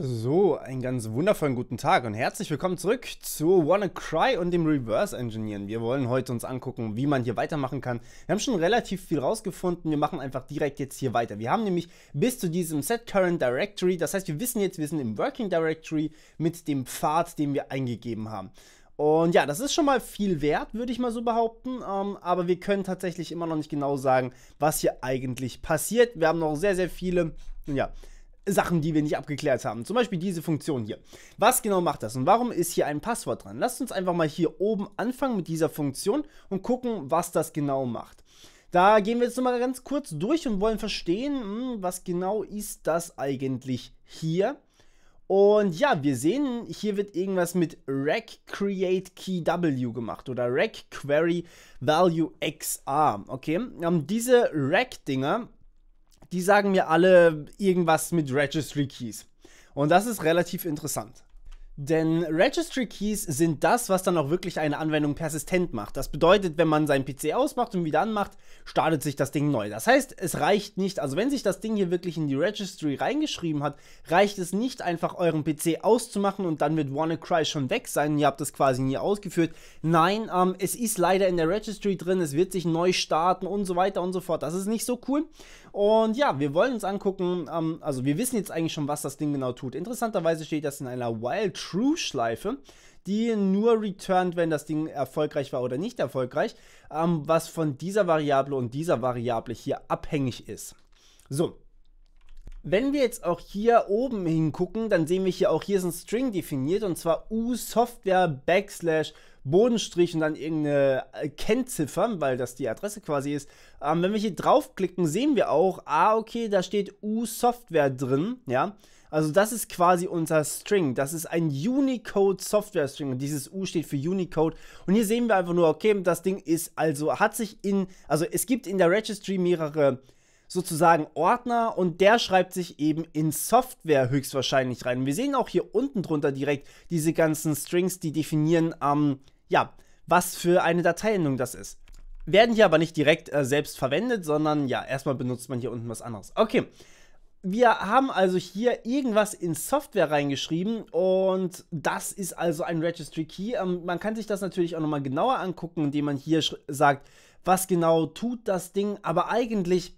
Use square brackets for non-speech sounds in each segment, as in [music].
So, einen ganz wundervollen guten Tag und herzlich willkommen zurück zu WannaCry und dem Reverse Engineering. Wir wollen heute uns angucken, wie man hier weitermachen kann. Wir haben schon relativ viel rausgefunden, wir machen einfach direkt jetzt hier weiter. Wir haben nämlich bis zu diesem Set Current Directory, das heißt, wir wissen jetzt, wir sind im Working Directory mit dem Pfad, den wir eingegeben haben. Und ja, das ist schon mal viel wert, würde ich mal so behaupten. Ähm, aber wir können tatsächlich immer noch nicht genau sagen, was hier eigentlich passiert. Wir haben noch sehr, sehr viele ja, Sachen, die wir nicht abgeklärt haben. Zum Beispiel diese Funktion hier. Was genau macht das und warum ist hier ein Passwort dran? Lasst uns einfach mal hier oben anfangen mit dieser Funktion und gucken, was das genau macht. Da gehen wir jetzt nochmal ganz kurz durch und wollen verstehen, hm, was genau ist das eigentlich hier. Und ja, wir sehen, hier wird irgendwas mit rec create key w gemacht oder rec query value xr. Okay, ähm, diese rec Dinger die sagen mir alle irgendwas mit Registry Keys. Und das ist relativ interessant. Denn Registry Keys sind das, was dann auch wirklich eine Anwendung persistent macht. Das bedeutet, wenn man seinen PC ausmacht und wieder anmacht, startet sich das Ding neu. Das heißt, es reicht nicht, also wenn sich das Ding hier wirklich in die Registry reingeschrieben hat, reicht es nicht einfach euren PC auszumachen und dann wird WannaCry schon weg sein. Ihr habt das quasi nie ausgeführt. Nein, ähm, es ist leider in der Registry drin, es wird sich neu starten und so weiter und so fort. Das ist nicht so cool. Und ja, wir wollen uns angucken, ähm, also wir wissen jetzt eigentlich schon, was das Ding genau tut. Interessanterweise steht das in einer Wild True Schleife, die nur returnt, wenn das Ding erfolgreich war oder nicht erfolgreich, ähm, was von dieser Variable und dieser Variable hier abhängig ist. So, wenn wir jetzt auch hier oben hingucken, dann sehen wir hier auch, hier ist ein String definiert und zwar u-software backslash Bodenstrich und dann irgendeine äh, Kennziffer, weil das die Adresse quasi ist. Ähm, wenn wir hier draufklicken, sehen wir auch, ah, okay, da steht U-Software drin, ja. Also das ist quasi unser String. Das ist ein Unicode Software String und dieses U steht für Unicode. Und hier sehen wir einfach nur, okay, das Ding ist also, hat sich in, also es gibt in der Registry mehrere sozusagen Ordner und der schreibt sich eben in Software höchstwahrscheinlich rein. Wir sehen auch hier unten drunter direkt diese ganzen Strings, die definieren, ähm, ja, was für eine Dateiendung das ist. Werden hier aber nicht direkt äh, selbst verwendet, sondern ja, erstmal benutzt man hier unten was anderes. Okay, wir haben also hier irgendwas in Software reingeschrieben und das ist also ein Registry Key. Ähm, man kann sich das natürlich auch nochmal genauer angucken, indem man hier sagt, was genau tut das Ding, aber eigentlich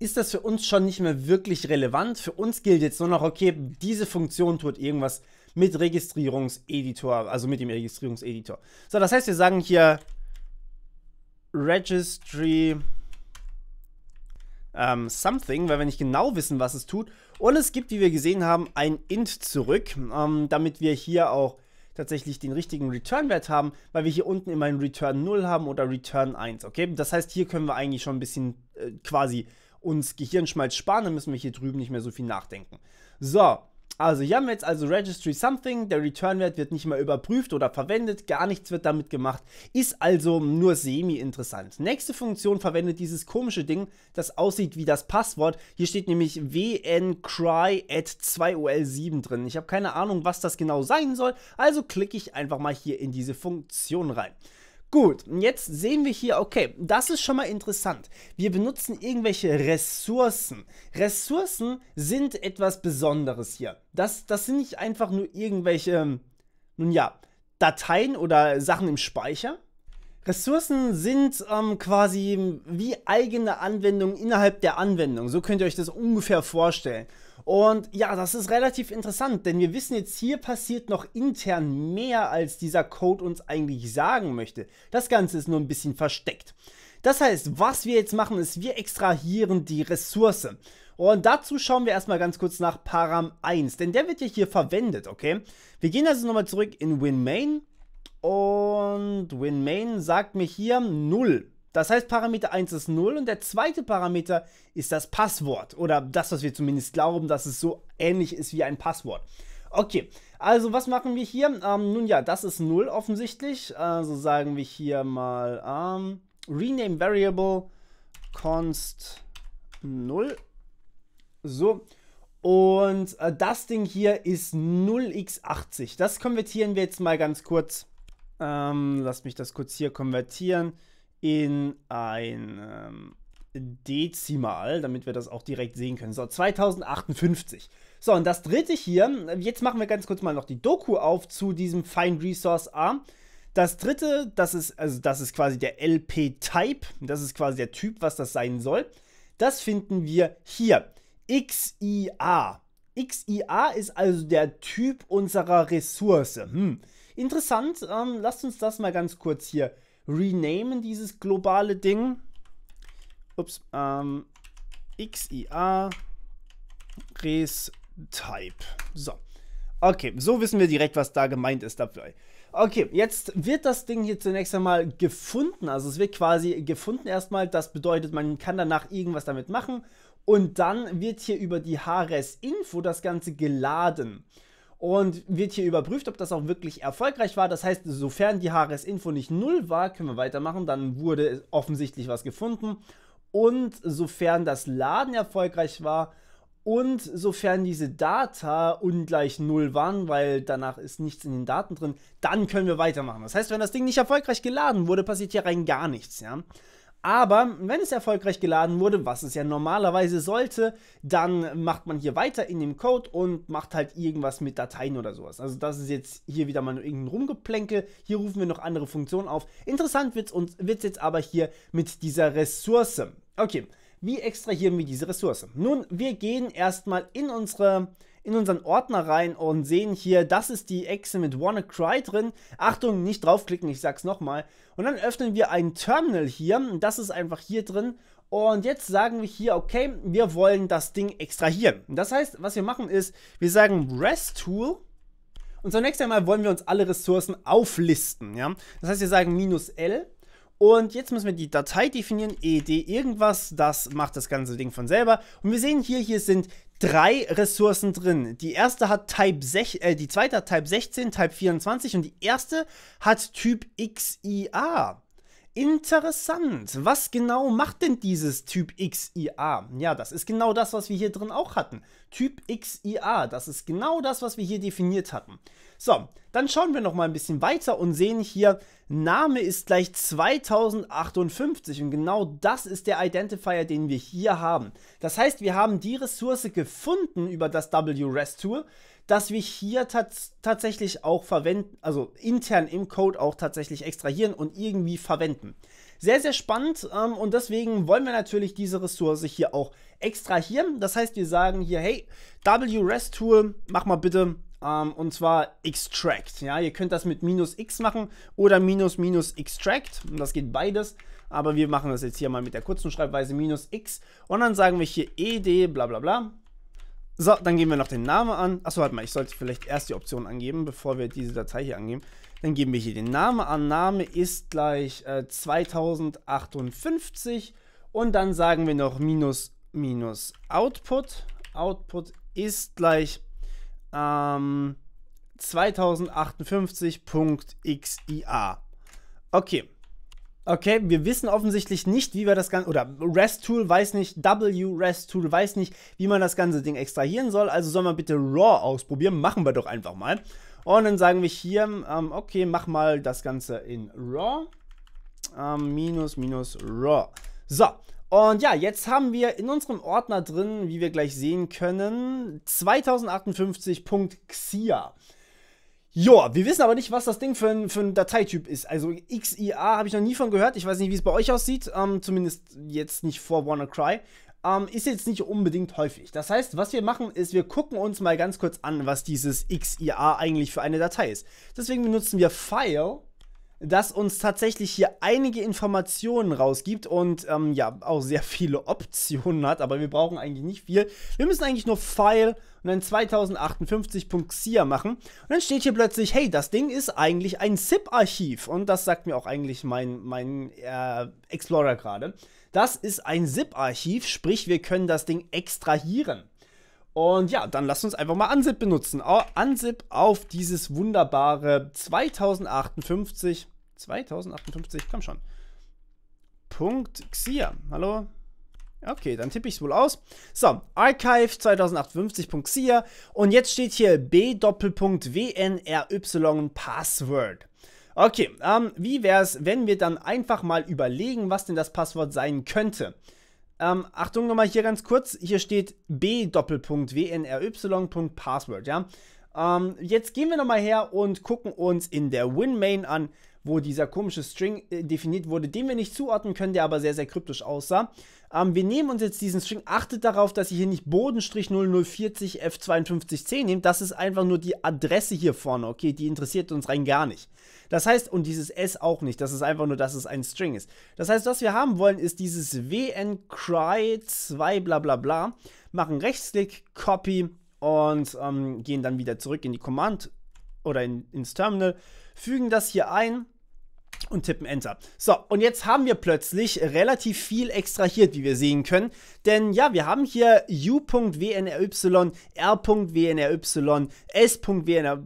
ist das für uns schon nicht mehr wirklich relevant. Für uns gilt jetzt nur noch, okay, diese Funktion tut irgendwas mit Registrierungseditor, also mit dem Registrierungseditor. So, das heißt, wir sagen hier Registry ähm, Something, weil wir nicht genau wissen, was es tut. Und es gibt, wie wir gesehen haben, ein int zurück, ähm, damit wir hier auch tatsächlich den richtigen Return-Wert haben, weil wir hier unten immer einen Return 0 haben oder Return 1, okay? Das heißt, hier können wir eigentlich schon ein bisschen äh, quasi uns Gehirnschmalz sparen, dann müssen wir hier drüben nicht mehr so viel nachdenken. So, also hier haben wir jetzt also Registry Something, der Return-Wert wird nicht mehr überprüft oder verwendet, gar nichts wird damit gemacht, ist also nur semi-interessant. Nächste Funktion verwendet dieses komische Ding, das aussieht wie das Passwort. Hier steht nämlich wncry at 2ol7 drin. Ich habe keine Ahnung, was das genau sein soll, also klicke ich einfach mal hier in diese Funktion rein. Gut, jetzt sehen wir hier, okay, das ist schon mal interessant. Wir benutzen irgendwelche Ressourcen. Ressourcen sind etwas Besonderes hier. Das, das sind nicht einfach nur irgendwelche, ähm, nun ja, Dateien oder Sachen im Speicher. Ressourcen sind ähm, quasi wie eigene Anwendungen innerhalb der Anwendung. So könnt ihr euch das ungefähr vorstellen. Und ja, das ist relativ interessant, denn wir wissen jetzt, hier passiert noch intern mehr, als dieser Code uns eigentlich sagen möchte. Das Ganze ist nur ein bisschen versteckt. Das heißt, was wir jetzt machen, ist, wir extrahieren die Ressource. Und dazu schauen wir erstmal ganz kurz nach Param 1, denn der wird ja hier verwendet, okay? Wir gehen also nochmal zurück in WinMain und WinMain sagt mir hier 0. Das heißt, Parameter 1 ist 0 und der zweite Parameter ist das Passwort oder das, was wir zumindest glauben, dass es so ähnlich ist wie ein Passwort. Okay, also was machen wir hier? Ähm, nun ja, das ist 0 offensichtlich. Also sagen wir hier mal ähm, rename variable const 0. So. Und äh, das Ding hier ist 0x80. Das konvertieren wir jetzt mal ganz kurz. Ähm, lass mich das kurz hier konvertieren in ein ähm, Dezimal, damit wir das auch direkt sehen können. So, 2058. So, und das dritte hier, jetzt machen wir ganz kurz mal noch die Doku auf zu diesem Find Resource A. Das dritte, das ist, also das ist quasi der LP-Type, das ist quasi der Typ, was das sein soll. Das finden wir hier. XIA. XIA ist also der Typ unserer Ressource. Hm. Interessant, ähm, lasst uns das mal ganz kurz hier renamen dieses globale Ding. Ups, ähm, XIA Res Type. So. Okay, so wissen wir direkt, was da gemeint ist dabei. Okay, jetzt wird das Ding hier zunächst einmal gefunden. Also es wird quasi gefunden erstmal. Das bedeutet, man kann danach irgendwas damit machen. Und dann wird hier über die HRS-Info das Ganze geladen und wird hier überprüft, ob das auch wirklich erfolgreich war. Das heißt, sofern die HRS-Info nicht null war, können wir weitermachen. Dann wurde offensichtlich was gefunden. Und sofern das Laden erfolgreich war und sofern diese Data ungleich null waren, weil danach ist nichts in den Daten drin, dann können wir weitermachen. Das heißt, wenn das Ding nicht erfolgreich geladen wurde, passiert hier rein gar nichts. Ja? Aber wenn es erfolgreich geladen wurde, was es ja normalerweise sollte, dann macht man hier weiter in dem Code und macht halt irgendwas mit Dateien oder sowas. Also das ist jetzt hier wieder mal nur irgendein Rumgeplänkel. Hier rufen wir noch andere Funktionen auf. Interessant wird es jetzt aber hier mit dieser Ressource. Okay, wie extrahieren wir diese Ressource? Nun, wir gehen erstmal in unsere in unseren Ordner rein und sehen hier, das ist die Echse mit WannaCry drin. Achtung, nicht draufklicken, ich sag's nochmal. Und dann öffnen wir ein Terminal hier, das ist einfach hier drin. Und jetzt sagen wir hier, okay, wir wollen das Ding extrahieren. Das heißt, was wir machen ist, wir sagen rest und zunächst einmal wollen wir uns alle Ressourcen auflisten. Ja? Das heißt, wir sagen minus L und jetzt müssen wir die Datei definieren, ed irgendwas, das macht das ganze Ding von selber. Und wir sehen hier, hier sind drei Ressourcen drin. Die erste hat Type 6, äh, die zweite hat Type 16, Type 24 und die erste hat Typ XIA. Interessant. Was genau macht denn dieses Typ XIA? Ja, das ist genau das, was wir hier drin auch hatten. Typ XIA, das ist genau das, was wir hier definiert hatten. So, dann schauen wir noch mal ein bisschen weiter und sehen hier, Name ist gleich 2058 und genau das ist der Identifier, den wir hier haben. Das heißt, wir haben die Ressource gefunden über das WREST-Tool, dass wir hier tats tatsächlich auch verwenden, also intern im Code auch tatsächlich extrahieren und irgendwie verwenden. Sehr, sehr spannend ähm, und deswegen wollen wir natürlich diese Ressource hier auch extrahieren. Das heißt, wir sagen hier, hey, wrest mach mal bitte um, ähm, und zwar extract. Ja, ihr könnt das mit minus x machen oder minus minus extract. Das geht beides. Aber wir machen das jetzt hier mal mit der kurzen Schreibweise minus x. Und dann sagen wir hier ed bla bla bla. So, dann geben wir noch den Namen an. Achso, warte mal, ich sollte vielleicht erst die Option angeben, bevor wir diese Datei hier angeben. Dann geben wir hier den Namen an. Name ist gleich äh, 2058 und dann sagen wir noch minus minus Output. Output ist gleich ähm, 2058.xia. Okay, Okay, wir wissen offensichtlich nicht, wie wir das Ganze, oder REST-Tool weiß nicht, W-REST-Tool weiß nicht, wie man das ganze Ding extrahieren soll. Also soll man bitte RAW ausprobieren. Machen wir doch einfach mal. Und dann sagen wir hier, ähm, okay, mach mal das Ganze in RAW. Ähm, minus, minus RAW. So, und ja, jetzt haben wir in unserem Ordner drin, wie wir gleich sehen können, 2058.xia. Ja, wir wissen aber nicht, was das Ding für ein, für ein Dateityp ist. Also XIA habe ich noch nie von gehört. Ich weiß nicht, wie es bei euch aussieht. Ähm, zumindest jetzt nicht vor WannaCry. Ähm, ist jetzt nicht unbedingt häufig. Das heißt, was wir machen, ist, wir gucken uns mal ganz kurz an, was dieses XIA eigentlich für eine Datei ist. Deswegen benutzen wir File das uns tatsächlich hier einige Informationen rausgibt und ähm, ja, auch sehr viele [laughs] Optionen hat, aber wir brauchen eigentlich nicht viel. Wir müssen eigentlich nur File und dann 2058.xia machen. Und dann steht hier plötzlich, hey, das Ding ist eigentlich ein ZIP-Archiv. Und das sagt mir auch eigentlich mein, mein äh, Explorer gerade. Das ist ein ZIP-Archiv, sprich, wir können das Ding extrahieren. Und ja, dann lasst uns einfach mal Unzip benutzen. Unzip auf dieses wunderbare 2058. 2058, komm schon. Punkt Xia. Hallo? Okay, dann tippe ich es wohl aus. So, Archive 2058.xia und jetzt steht hier b b.wnry Password. Okay, ähm, wie wäre es, wenn wir dann einfach mal überlegen, was denn das Passwort sein könnte? Ähm, Achtung nochmal hier ganz kurz. Hier steht b.wnry.password, ja. Ähm, jetzt gehen wir nochmal her und gucken uns in der WinMain an, wo dieser komische String äh, definiert wurde, den wir nicht zuordnen können, der aber sehr, sehr kryptisch aussah. Ähm, wir nehmen uns jetzt diesen String, achtet darauf, dass ihr hier nicht Bodenstrich 0040 F5210 nehmt, das ist einfach nur die Adresse hier vorne, okay, die interessiert uns rein gar nicht. Das heißt, und dieses S auch nicht, das ist einfach nur, dass es ein String ist. Das heißt, was wir haben wollen, ist dieses wncry 2 bla bla bla, machen Rechtsklick, Copy und ähm, gehen dann wieder zurück in die Command oder in, ins Terminal, fügen das hier ein und tippen Enter. So, und jetzt haben wir plötzlich relativ viel extrahiert, wie wir sehen können. Denn ja, wir haben hier u.wnry, r.wnry, s.wnry.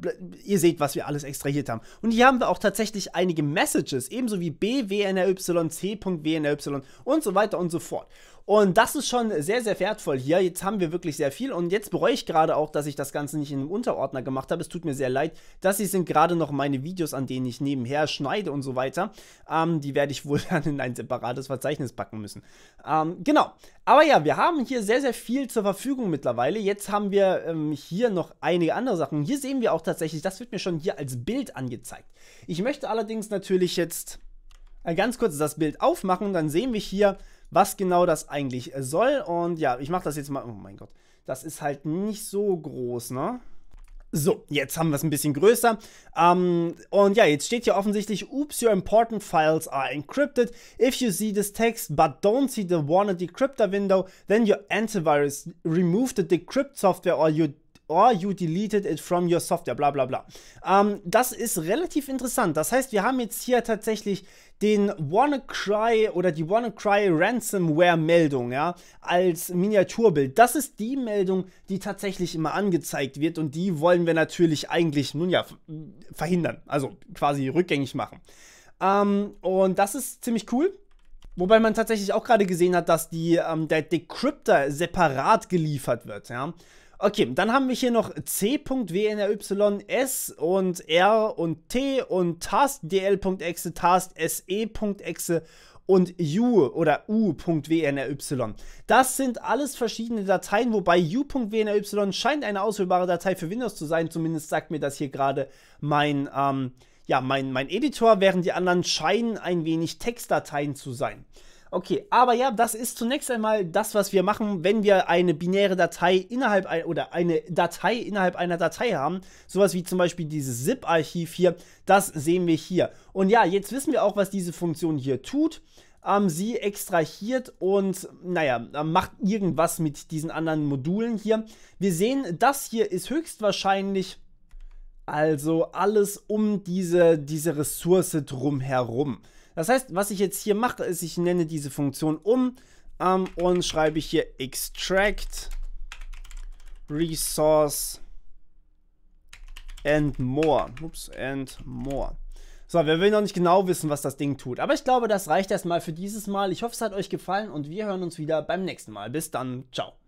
Ihr seht, was wir alles extrahiert haben. Und hier haben wir auch tatsächlich einige Messages, ebenso wie bwnry, c.wnry und so weiter und so fort. Und das ist schon sehr, sehr wertvoll hier. Jetzt haben wir wirklich sehr viel und jetzt bereue ich gerade auch, dass ich das Ganze nicht in einem Unterordner gemacht habe. Es tut mir sehr leid. Das hier sind gerade noch meine Videos, an denen ich nebenher schneide und so weiter. Ähm, die werde ich wohl [laughs] dann in ein separates Verzeichnis packen müssen. Ähm, genau. Aber ja, wir haben hier sehr, sehr viel zur Verfügung mittlerweile. Jetzt haben wir ähm, hier noch einige andere Sachen. Hier sehen wir auch tatsächlich, das wird mir schon hier als Bild angezeigt. Ich möchte allerdings natürlich jetzt äh, ganz kurz das Bild aufmachen. Dann sehen wir hier was genau das eigentlich äh, soll. Und ja, ich mache das jetzt mal. Oh mein Gott, das ist halt nicht so groß, ne? So, jetzt haben wir es ein bisschen größer. Ähm, und ja, jetzt steht hier offensichtlich, oops, your important files are encrypted. If you see this text, but don't see the warner decryptor window, then your antivirus removed the decrypt software or you or oh, you deleted it from your software, bla bla bla. Ähm, das ist relativ interessant. Das heißt, wir haben jetzt hier tatsächlich den WannaCry oder die WannaCry Ransomware-Meldung, ja, als Miniaturbild. Das ist die Meldung, die tatsächlich immer angezeigt wird und die wollen wir natürlich eigentlich, nun ja, verhindern, also quasi rückgängig machen. Ähm, und das ist ziemlich cool. Wobei man tatsächlich auch gerade gesehen hat, dass die, ähm, der Decryptor separat geliefert wird, ja. Okay, dann haben wir hier noch S und r und t und taskdl.exe, taskse.exe e und u oder u.wnry. Das sind alles verschiedene Dateien, wobei u.wnry scheint eine ausführbare Datei für Windows zu sein. Zumindest sagt mir das hier gerade mein, ähm, ja, mein, mein Editor, während die anderen scheinen ein wenig Textdateien zu sein. Okay, aber ja, das ist zunächst einmal das, was wir machen, wenn wir eine binäre Datei innerhalb ein, oder eine Datei innerhalb einer Datei haben. Sowas wie zum Beispiel dieses ZIP-Archiv hier, das sehen wir hier. Und ja, jetzt wissen wir auch, was diese Funktion hier tut. Ähm, sie extrahiert und, naja, ähm, macht irgendwas mit diesen anderen Modulen hier. Wir sehen, das hier ist höchstwahrscheinlich also alles um diese, diese Ressource drumherum. Das heißt, was ich jetzt hier mache, ist, ich nenne diese Funktion um ähm, und schreibe hier extract resource and more. Ups, and more. So, wir will noch nicht genau wissen, was das Ding tut. Aber ich glaube, das reicht erstmal für dieses Mal. Ich hoffe, es hat euch gefallen und wir hören uns wieder beim nächsten Mal. Bis dann. Ciao.